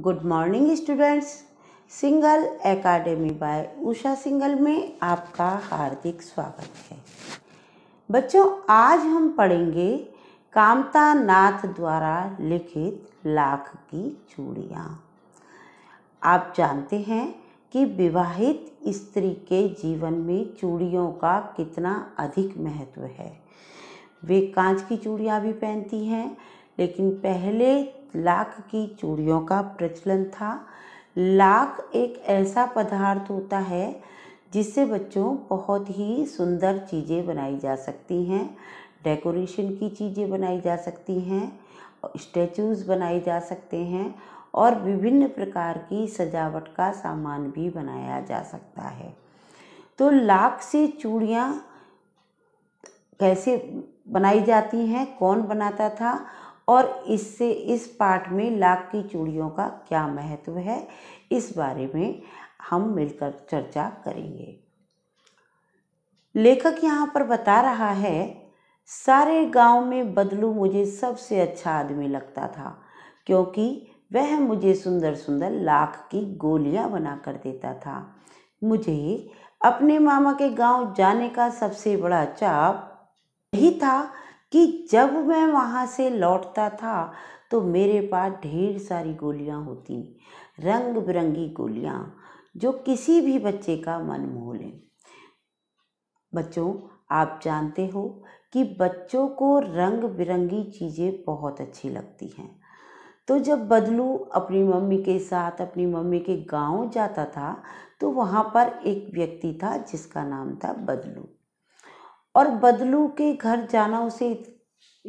good morning students Singhal academy by Usha Singhal में आपका हार्दिक स्वागत है बच्चों आज हम पढ़ेंगे कामता नाथ द्वारा लिखित लाख की चूड़ियाँ आप जानते हैं कि विवाहित स्त्री के जीवन में चूड़ियों का कितना अधिक महत्व है वे कांच की चूड़ियाँ भी पहनती हैं लेकिन पहले लाख की चूड़ियों का प्रचलन था लाख एक ऐसा पदार्थ होता है जिससे बच्चों बहुत ही सुंदर चीज़ें बनाई जा सकती हैं डेकोरेशन की चीज़ें बनाई जा सकती हैं स्टैचूज़ बनाए जा सकते हैं और विभिन्न प्रकार की सजावट का सामान भी बनाया जा सकता है तो लाख से चूड़ियाँ कैसे बनाई जाती हैं कौन बनाता था और इससे इस पाठ में लाख की चूड़ियों का क्या महत्व है इस बारे में हम मिलकर चर्चा करेंगे लेखक यहाँ पर बता रहा है सारे गांव में बदलू मुझे सबसे अच्छा आदमी लगता था क्योंकि वह मुझे सुंदर सुंदर लाख की गोलियां बना कर देता था मुझे अपने मामा के गांव जाने का सबसे बड़ा चाप यही था कि जब मैं वहाँ से लौटता था तो मेरे पास ढेर सारी गोलियाँ होती रंग बिरंगी गोलियाँ जो किसी भी बच्चे का मन मोह लें बच्चों आप जानते हो कि बच्चों को रंग बिरंगी चीज़ें बहुत अच्छी लगती हैं तो जब बदलू अपनी मम्मी के साथ अपनी मम्मी के गांव जाता था तो वहाँ पर एक व्यक्ति था जिसका नाम था बदलू और बदलू के घर जाना उसे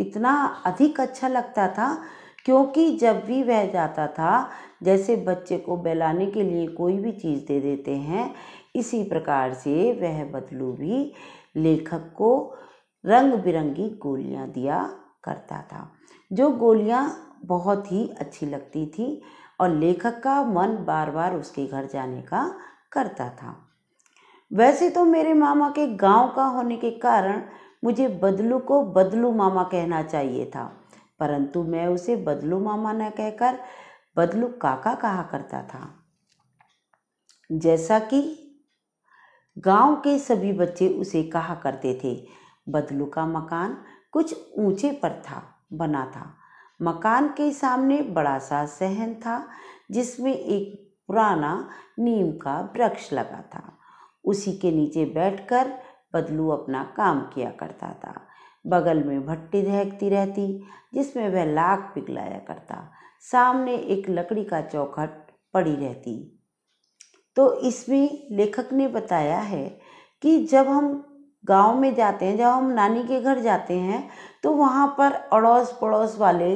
इतना अधिक अच्छा लगता था क्योंकि जब भी वह जाता था जैसे बच्चे को बहलाने के लिए कोई भी चीज़ दे देते हैं इसी प्रकार से वह बदलू भी लेखक को रंग बिरंगी गोलियाँ दिया करता था जो गोलियाँ बहुत ही अच्छी लगती थी और लेखक का मन बार बार उसके घर जाने का करता था वैसे तो मेरे मामा के गांव का होने के कारण मुझे बदलू को बदलू मामा कहना चाहिए था परंतु मैं उसे बदलू मामा न कहकर बदलू काका कहा करता था जैसा कि गांव के सभी बच्चे उसे कहा करते थे बदलू का मकान कुछ ऊंचे पर था बना था मकान के सामने बड़ा सा सहन था जिसमें एक पुराना नीम का वृक्ष लगा था उसी के नीचे बैठकर बदलू अपना काम किया करता था बगल में भट्टी दहकती रहती जिसमें वह लाख पिघलाया करता सामने एक लकड़ी का चौखट पड़ी रहती तो इसमें लेखक ने बताया है कि जब हम गांव में जाते हैं जब हम नानी के घर जाते हैं तो वहाँ पर अड़ोस पड़ोस वाले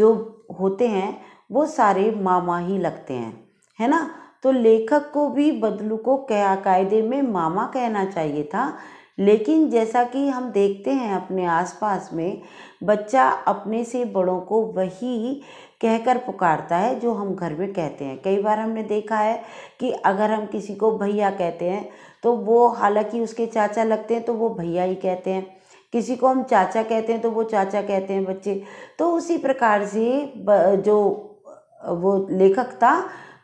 जो होते हैं वो सारे मामा ही लगते हैं है ना तो लेखक को भी बदलू को क्या कायदे में मामा कहना चाहिए था लेकिन जैसा कि हम देखते हैं अपने आसपास में बच्चा अपने से बड़ों को वही कहकर पुकारता है जो हम घर में कहते हैं कई बार हमने देखा है कि अगर हम किसी को भैया कहते हैं तो वो हालांकि उसके चाचा लगते हैं तो वो भैया ही कहते हैं किसी को हम चाचा कहते हैं तो वो चाचा कहते हैं बच्चे तो उसी प्रकार से जो वो लेखक था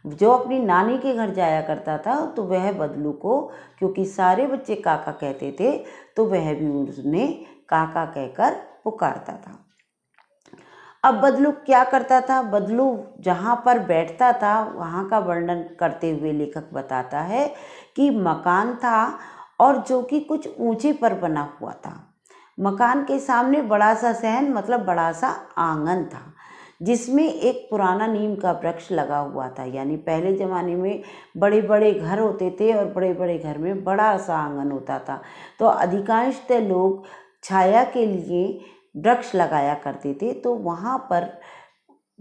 जो अपनी नानी के घर जाया करता था तो वह बदलू को क्योंकि सारे बच्चे काका कहते थे तो वह भी उसने काका कहकर पुकारता था अब बदलू क्या करता था बदलू जहाँ पर बैठता था वहाँ का वर्णन करते हुए लेखक बताता है कि मकान था और जो कि कुछ ऊंचे पर बना हुआ था मकान के सामने बड़ा सा सहन मतलब बड़ा सा आंगन था जिसमें एक पुराना नीम का वृक्ष लगा हुआ था यानी पहले ज़माने में बड़े बड़े घर होते थे और बड़े बड़े घर में बड़ा सा आंगन होता था तो अधिकांशतः लोग छाया के लिए वृक्ष लगाया करते थे तो वहाँ पर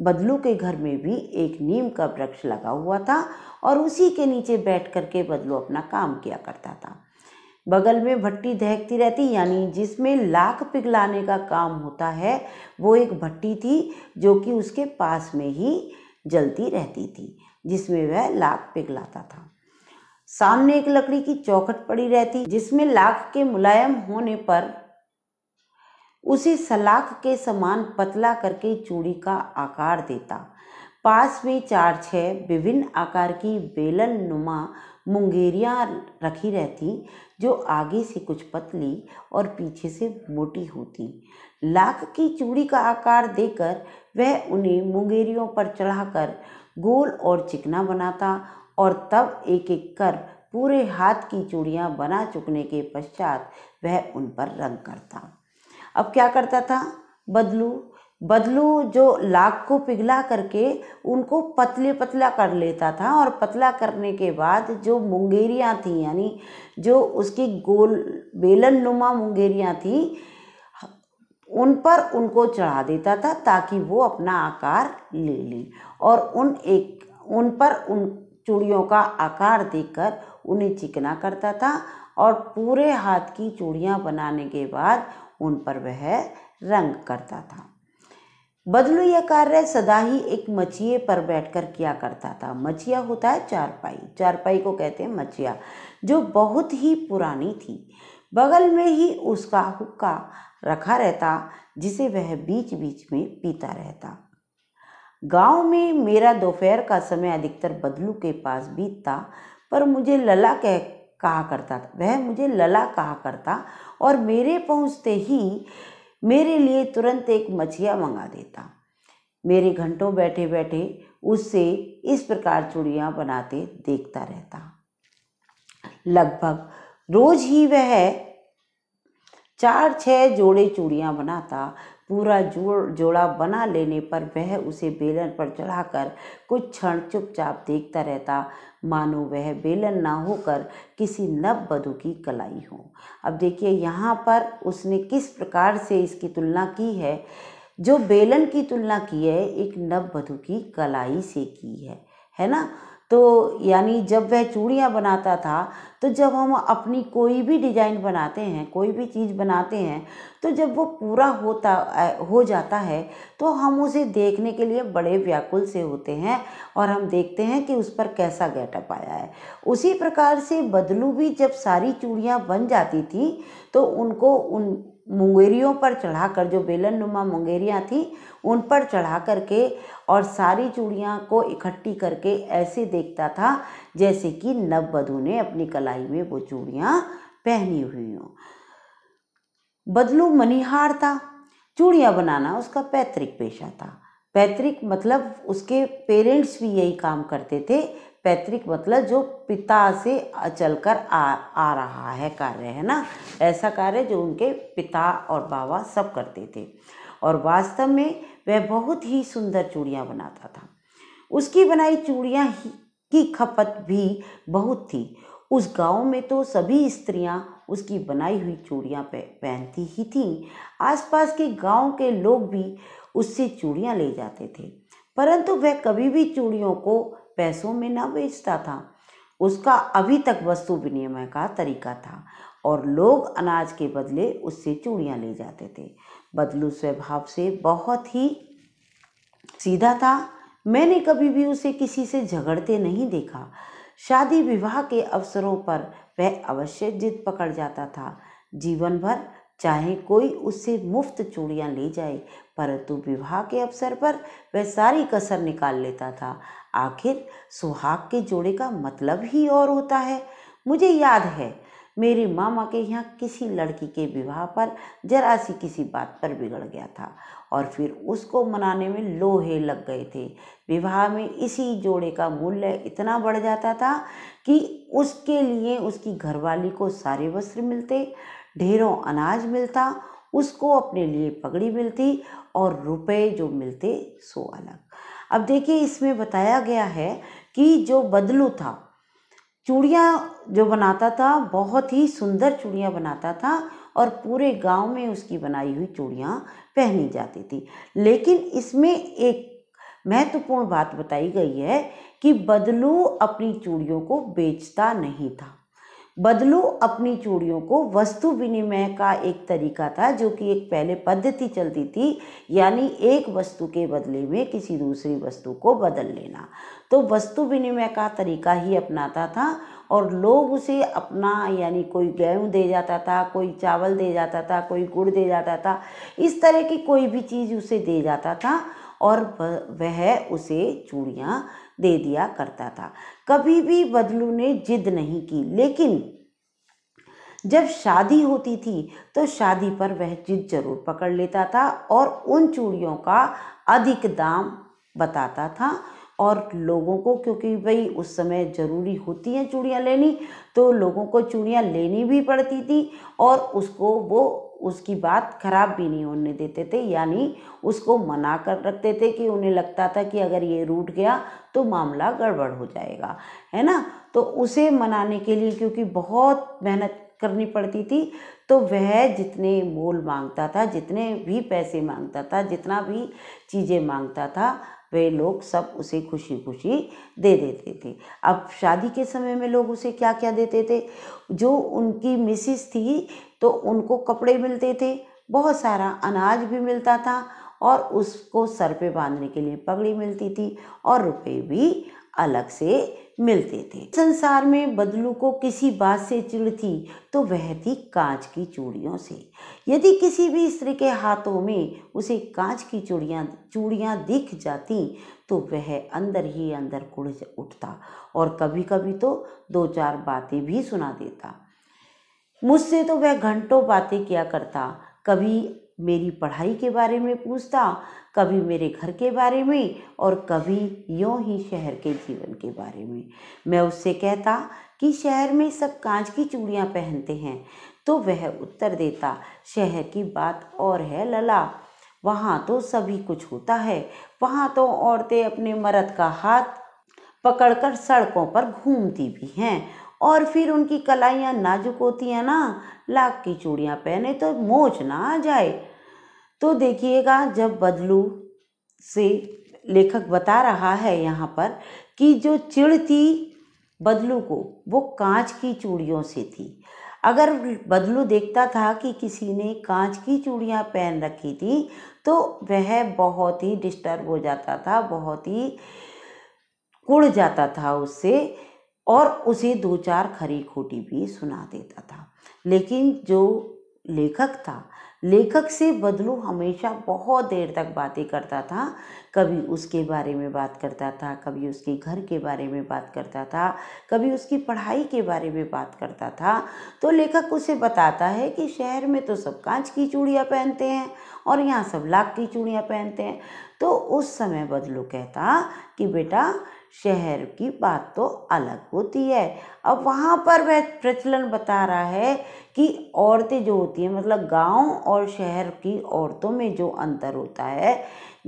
बदलू के घर में भी एक नीम का वृक्ष लगा हुआ था और उसी के नीचे बैठ कर के बदलू अपना काम किया करता था बगल में भट्टी दहकती रहती यानी जिसमें लाख पिघलाने का काम होता है वो एक भट्टी थी जो कि उसके पास में ही जलती रहती थी जिसमें वह लाख पिघलाता था सामने एक लकड़ी की चौखट पड़ी रहती जिसमें लाख के मुलायम होने पर उसे सलाख के समान पतला करके चूड़ी का आकार देता पास में चार छः विभिन्न आकार की बेलन नुमा मुंगेरियाँ रखी रहती जो आगे से कुछ पतली और पीछे से मोटी होती लाख की चूड़ी का आकार देकर वह उन्हें मुंगेरियों पर चढ़ाकर गोल और चिकना बनाता और तब एक एक कर पूरे हाथ की चूड़ियाँ बना चुकने के पश्चात वह उन पर रंग करता अब क्या करता था बदलू बदलू जो लाख को पिघला करके उनको पतले पतला कर लेता था और पतला करने के बाद जो मुंगेरियाँ थी यानी जो उसकी गोल बेलन नुमा मुंगेरियाँ थी उन पर उनको चढ़ा देता था ताकि वो अपना आकार ले लें और उन एक उन पर उन चूड़ियों का आकार देकर उन्हें चिकना करता था और पूरे हाथ की चूड़ियाँ बनाने के बाद उन पर वह रंग करता था बदलू यह कार्य सदा ही एक मछिए पर बैठकर किया करता था मछिया होता है चारपाई चारपाई को कहते हैं मछिया जो बहुत ही पुरानी थी बगल में ही उसका हुक्का रखा रहता जिसे वह बीच बीच में पीता रहता गांव में मेरा दोपहर का समय अधिकतर बदलू के पास बीतता पर मुझे लला कह कहा करता था वह मुझे लला कहा करता और मेरे पहुंचते ही मेरे लिए तुरंत एक मछिया मंगा देता मेरे घंटों बैठे बैठे उससे इस प्रकार चूड़ियाँ बनाते देखता रहता लगभग रोज ही वह चार छह जोड़े चूड़ियाँ बनाता पूरा जोड़ जोड़ा बना लेने पर वह उसे बेलन पर चढ़ाकर कुछ क्षण चुपचाप देखता रहता मानो वह बेलन ना होकर किसी नव बधु की कलाई हो अब देखिए यहाँ पर उसने किस प्रकार से इसकी तुलना की है जो बेलन की तुलना की है एक नव बधु की कलाई से की है है ना तो यानी जब वह चूड़ियाँ बनाता था तो जब हम अपनी कोई भी डिज़ाइन बनाते हैं कोई भी चीज़ बनाते हैं तो जब वो पूरा होता हो जाता है तो हम उसे देखने के लिए बड़े व्याकुल से होते हैं और हम देखते हैं कि उस पर कैसा गेटअप आया है उसी प्रकार से बदलू भी जब सारी चूड़ियाँ बन जाती थी तो उनको उन मुंगेरियों पर चढ़ाकर जो बेलन नुमा मुंगेरियाँ थी उन पर चढ़ा करके और सारी चूड़ियाँ को इकट्ठी करके ऐसे देखता था जैसे कि नववधु ने अपनी कलाई में वो चूड़ियाँ पहनी हुई हों बदलू मनिहार था चूड़ियाँ बनाना उसका पैतृक पेशा था पैतृक मतलब उसके पेरेंट्स भी यही काम करते थे पैतृक मतलब जो पिता से चल कर आ आ रहा है कार्य है ना ऐसा कार्य जो उनके पिता और बाबा सब करते थे और वास्तव में वह बहुत ही सुंदर चूड़ियाँ बनाता था उसकी बनाई चूड़ियाँ की खपत भी बहुत थी उस गांव में तो सभी स्त्रियाँ उसकी बनाई हुई चूड़ियाँ पहनती ही थीं आसपास के गांव के लोग भी उससे चूड़ियाँ ले जाते थे परंतु वह कभी भी चूड़ियों को पैसों में ना बेचता था उसका अभी तक वस्तु विनिमय का तरीका था और लोग अनाज के बदले उससे चूड़ियाँ ले जाते थे बदलू स्वभाव से बहुत ही सीधा था मैंने कभी भी उसे किसी से झगड़ते नहीं देखा शादी विवाह के अवसरों पर वह अवश्य जिद पकड़ जाता था जीवन भर चाहे कोई उससे मुफ्त चूड़ियाँ ले जाए परंतु विवाह के अवसर पर वह सारी कसर निकाल लेता था आखिर सुहाग के जोड़े का मतलब ही और होता है मुझे याद है मेरी मामा के यहाँ किसी लड़की के विवाह पर जरा सी किसी बात पर बिगड़ गया था और फिर उसको मनाने में लोहे लग गए थे विवाह में इसी जोड़े का मूल्य इतना बढ़ जाता था कि उसके लिए उसकी घरवाली को सारे वस्त्र मिलते ढेरों अनाज मिलता उसको अपने लिए पगड़ी मिलती और रुपए जो मिलते सो अलग अब देखिए इसमें बताया गया है कि जो बदलू था चूड़ियाँ जो बनाता था बहुत ही सुंदर चूड़ियाँ बनाता था और पूरे गांव में उसकी बनाई हुई चूड़ियाँ पहनी जाती थी लेकिन इसमें एक महत्वपूर्ण बात बताई गई है कि बदलू अपनी चूड़ियों को बेचता नहीं था बदलो अपनी चूड़ियों को वस्तु विनिमय का एक तरीका था जो कि एक पहले पद्धति चलती थी यानी एक वस्तु के बदले में किसी दूसरी वस्तु को बदल लेना तो वस्तु विनिमय का तरीका ही अपनाता था और लोग उसे अपना यानी कोई गेहूँ दे जाता था कोई चावल दे जाता था कोई गुड़ दे जाता था इस तरह की कोई भी चीज़ उसे दे जाता था और वह उसे चूड़ियाँ दे दिया करता था कभी भी बदलू ने जिद नहीं की लेकिन जब शादी होती थी तो शादी पर वह जिद जरूर पकड़ लेता था और उन चूड़ियों का अधिक दाम बताता था और लोगों को क्योंकि भाई उस समय ज़रूरी होती हैं चूड़ियाँ लेनी तो लोगों को चूड़ियाँ लेनी भी पड़ती थी और उसको वो उसकी बात ख़राब भी नहीं होने देते थे यानी उसको मना कर रखते थे कि उन्हें लगता था कि अगर ये रूट गया तो मामला गड़बड़ हो जाएगा है ना तो उसे मनाने के लिए क्योंकि बहुत मेहनत करनी पड़ती थी तो वह जितने मोल मांगता था जितने भी पैसे मांगता था जितना भी चीज़ें मांगता था वे लोग सब उसे खुशी खुशी दे देते थे अब शादी के समय में लोग उसे क्या क्या देते थे जो उनकी मिसिस थी तो उनको कपड़े मिलते थे बहुत सारा अनाज भी मिलता था और उसको सर पे बांधने के लिए पगड़ी मिलती थी और रुपए भी अलग से मिलते थे संसार में बदलू को किसी बात से चिड़ थी तो वह थी कांच की चूड़ियों से यदि किसी भी स्त्री के हाथों में उसे कांच की चूड़ियाँ चूड़ियाँ दिख जाती तो वह अंदर ही अंदर कुड़ उठता और कभी कभी तो दो चार बातें भी सुना देता मुझसे तो वह घंटों बातें किया करता कभी मेरी पढ़ाई के बारे में पूछता कभी मेरे घर के बारे में और कभी यूँ ही शहर के जीवन के बारे में मैं उससे कहता कि शहर में सब कांच की चूड़ियाँ पहनते हैं तो वह उत्तर देता शहर की बात और है लला वहाँ तो सभी कुछ होता है वहाँ तो औरतें अपने मर्द का हाथ पकड़कर सड़कों पर घूमती भी हैं और फिर उनकी कलाइयाँ नाजुक होती हैं ना लाख की चूड़ियाँ पहने तो मोच ना आ जाए तो देखिएगा जब बदलू से लेखक बता रहा है यहाँ पर कि जो चिड़ थी बदलू को वो कांच की चूड़ियों से थी अगर बदलू देखता था कि किसी ने कांच की चूड़ियाँ पहन रखी थी तो वह बहुत ही डिस्टर्ब हो जाता था बहुत ही कुड़ जाता था उससे और उसे दो चार खरी खोटी भी सुना देता था लेकिन जो लेखक था लेखक से बदलू हमेशा बहुत देर तक बातें करता था कभी उसके बारे में बात करता था कभी उसके घर के बारे में बात करता था कभी उसकी पढ़ाई के बारे में बात करता था तो लेखक उसे बताता है कि शहर में तो सब कांच की चूड़ियाँ पहनते हैं और यहाँ सब लाख की चूड़ियाँ पहनते हैं तो उस समय बदलू कहता कि बेटा शहर की बात तो अलग होती है अब वहाँ पर वह प्रचलन बता रहा है कि औरतें जो होती हैं मतलब गांव और शहर की औरतों में जो अंतर होता है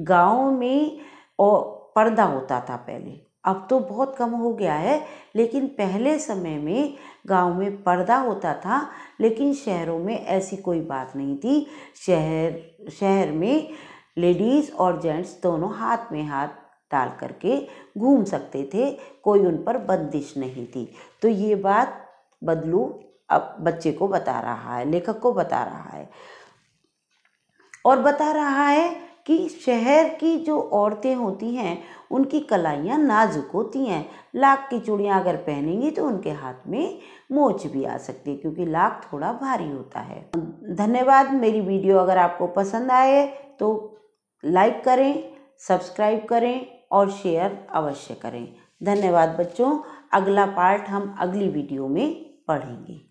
गांव में और पर्दा होता था पहले अब तो बहुत कम हो गया है लेकिन पहले समय में गांव में पर्दा होता था लेकिन शहरों में ऐसी कोई बात नहीं थी शहर शहर में लेडीज़ और जेंट्स दोनों हाथ में हाथ टाल करके घूम सकते थे कोई उन पर बंदिश नहीं थी तो ये बात बदलू अब बच्चे को बता रहा है लेखक को बता रहा है और बता रहा है कि शहर की जो औरतें होती हैं उनकी कलाइयाँ नाजुक होती हैं लाख की चूड़ियाँ अगर पहनेंगी तो उनके हाथ में मोच भी आ सकती है क्योंकि लाख थोड़ा भारी होता है धन्यवाद मेरी वीडियो अगर आपको पसंद आए तो लाइक करें सब्सक्राइब करें और शेयर अवश्य करें धन्यवाद बच्चों अगला पार्ट हम अगली वीडियो में पढ़ेंगे